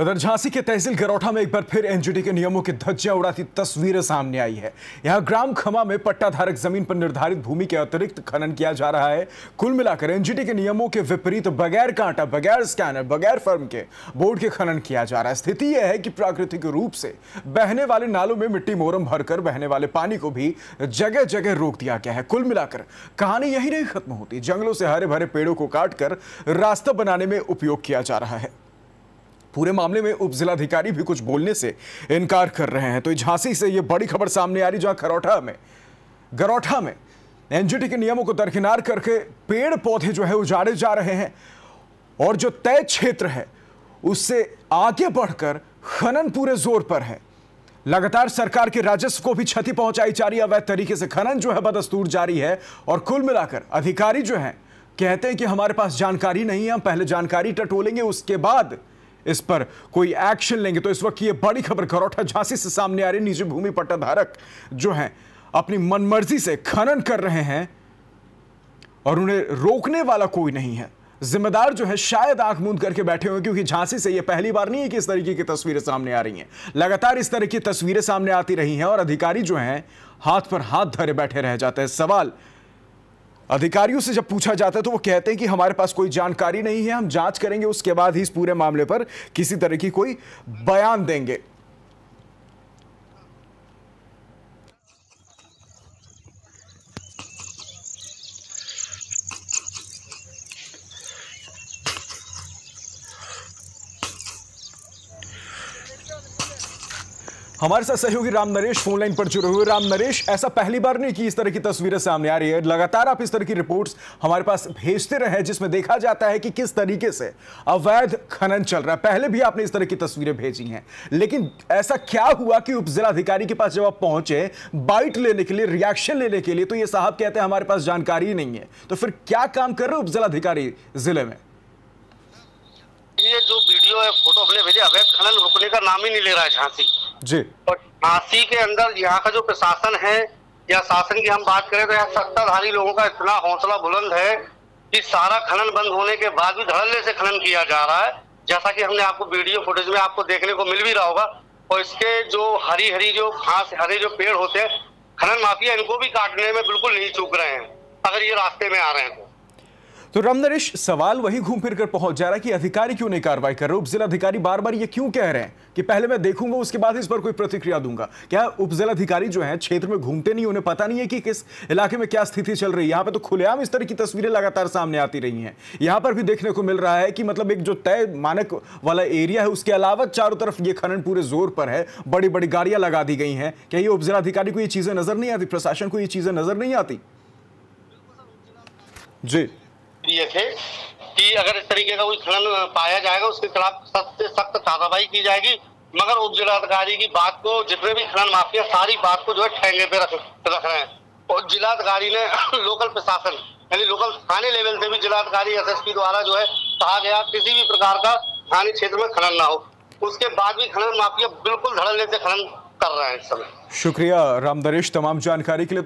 उधर झांसी के तहसील गरौठा में एक बार फिर एनजीटी के नियमों की धज्जियां उड़ाती तस्वीरें सामने आई है यहां ग्राम खमा में पट्टाधारक जमीन पर निर्धारित भूमि के अतिरिक्त खनन किया जा रहा है कुल मिलाकर एनजीटी के नियमों के विपरीत बगैर कांटा बगैर स्कैनर बगैर फर्म के बोर्ड के खनन किया जा रहा है स्थिति यह है कि प्राकृतिक रूप से बहने वाले नालों में मिट्टी मोरम भरकर बहने वाले पानी को भी जगह जगह रोक दिया गया है कुल मिलाकर कहानी यही नहीं खत्म होती जंगलों से हरे भरे पेड़ों को काटकर रास्ता बनाने में उपयोग किया जा रहा है पूरे मामले में उप जिलाधिकारी भी कुछ बोलने से इनकार कर रहे हैं तो झांसी से यह बड़ी खबर सामने आ रही जहां खरौठा में गरौठा में एनजीटी के नियमों को दरकिनार करके पेड़ पौधे जो है उजाड़े जा रहे हैं और जो तय क्षेत्र है उससे आगे बढ़कर खनन पूरे जोर पर है लगातार सरकार के राजस्व को भी क्षति पहुंचाई जा रही है अवैध तरीके से खनन जो है बदस्तूर जारी है और कुल मिलाकर अधिकारी जो हैं कहते हैं कि हमारे पास जानकारी नहीं है हम पहले जानकारी टटोलेंगे उसके बाद इस पर कोई एक्शन लेंगे तो इस वक्त ये बड़ी खबर करौठा झांसी से सामने आ रही निजी भूमि पट्टाधारक जो है अपनी मनमर्जी से खनन कर रहे हैं और उन्हें रोकने वाला कोई नहीं है जिम्मेदार जो है शायद आंख मूंद करके बैठे हुए क्योंकि झांसी से यह पहली बार नहीं है कि इस तरीके की तस्वीरें सामने आ रही हैं लगातार इस तरह की तस्वीरें सामने आती रही हैं और अधिकारी जो हैं हाथ पर हाथ धरे बैठे रह जाते हैं सवाल अधिकारियों से जब पूछा जाता है तो वो कहते हैं कि हमारे पास कोई जानकारी नहीं है हम जांच करेंगे उसके बाद ही इस पूरे मामले पर किसी तरह की कोई बयान देंगे हमारे साथ सहयोगी राम नरेश फोन लाइन पर जुड़े हुए राम नरेश ऐसा पहली बार नहीं कि इस तरह की तस्वीरें सामने आ रही है लगातार आप इस तरह की रिपोर्ट्स हमारे पास भेजते रहे जिसमें देखा जाता है कि किस तरीके से अवैध खनन चल रहा है पहले भी आपने इस तरह की तस्वीरें भेजी हैं लेकिन ऐसा क्या हुआ कि उप के पास जब आप पहुंचे बाइट लेने के लिए रिएक्शन लेने के लिए तो ये साहब कहते हैं हमारे पास जानकारी नहीं है तो फिर क्या काम कर रहे उप जिले में ये जो वीडियो है फोटो अपने भेजे अवैध खनन रुकने का नाम ही नहीं ले रहा है झांसी जी और झांसी के अंदर यहाँ का जो प्रशासन है या शासन की हम बात करें तो यहाँ सत्ताधारी लोगों का इतना हौसला बुलंद है कि सारा खनन बंद होने के बाद भी धड़ल्ले से खनन किया जा रहा है जैसा कि हमने आपको वीडियो फुटेज में आपको देखने को मिल भी रहा होगा और इसके जो हरी हरी जो घास हरे जो पेड़ होते हैं खनन माफिया इनको भी काटने में बिल्कुल नहीं चूक रहे हैं अगर ये रास्ते में आ रहे हैं तो तो राम नरेश सवाल वही घूम फिर कर पहुंच जा रहा है कि अधिकारी क्यों नहीं कार्रवाई कर रहे उप जिलाधिकारी बार बार ये क्यों कह रहे हैं कि पहले मैं देखूंगा उसके बाद इस पर कोई प्रतिक्रिया दूंगा क्या उप जिलाधिकारी जो है क्षेत्र में घूमते नहीं उन्हें पता नहीं है कि किस इलाके में क्या स्थिति चल रही है यहाँ पर तो खुलेआम इस तरह की तस्वीरें लगातार सामने आती रही है यहाँ पर भी देखने को मिल रहा है कि मतलब एक जो तय मानक वाला एरिया है उसके अलावा चारों तरफ ये खनन पूरे जोर पर है बड़ी बड़ी गाड़ियां लगा दी गई हैं क्या ये उप जिलाधिकारी को ये चीजें नजर नहीं आती प्रशासन को ये चीजें नजर नहीं आती जी दिए थे कि अगर इस तरीके का कोई खनन पाया जाएगा उसके खिलाफ सख्त से सख्त कार्रवाई की जाएगी मगर उप जिलाधिकारी की बात को जितने भी खनन माफिया सारी बात को जो है ठेंगे पे रख रख रहे हैं और जिलाधिकारी ने लोकल प्रशासन यानी लोकल थाने लेवल से भी जिलाधिकारी एसएसपी द्वारा जो है कहा गया किसी भी प्रकार का थाने क्षेत्र में खनन ना हो उसके बाद भी खनन माफिया बिल्कुल धड़ल्ले से खनन कर रहे हैं इस समय शुक्रिया रामदरेश तमाम जानकारी के लिए तो